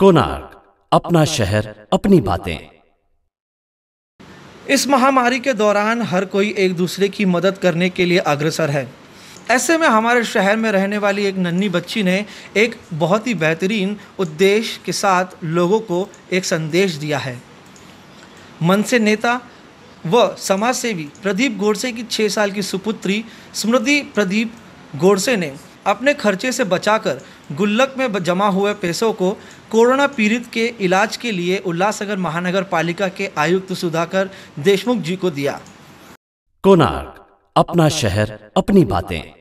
कोनार्क अपना शहर अपनी बातें इस महामारी के दौरान हर कोई एक दूसरे की मदद करने के लिए अग्रसर है ऐसे में हमारे शहर में रहने वाली एक नन्ही बच्ची ने एक बहुत ही बेहतरीन उद्देश्य के साथ लोगों को एक संदेश दिया है मन से नेता व समाज सेवी प्रदीप गोडसे की छः साल की सुपुत्री स्मृति प्रदीप गोडसे ने अपने खर्चे से बचाकर गुल्लक में जमा हुए पैसों को कोरोना पीड़ित के इलाज के लिए उल्लासनगर महानगर पालिका के आयुक्त सुधाकर देशमुख जी को दिया कोनार्क अपना शहर अपनी बातें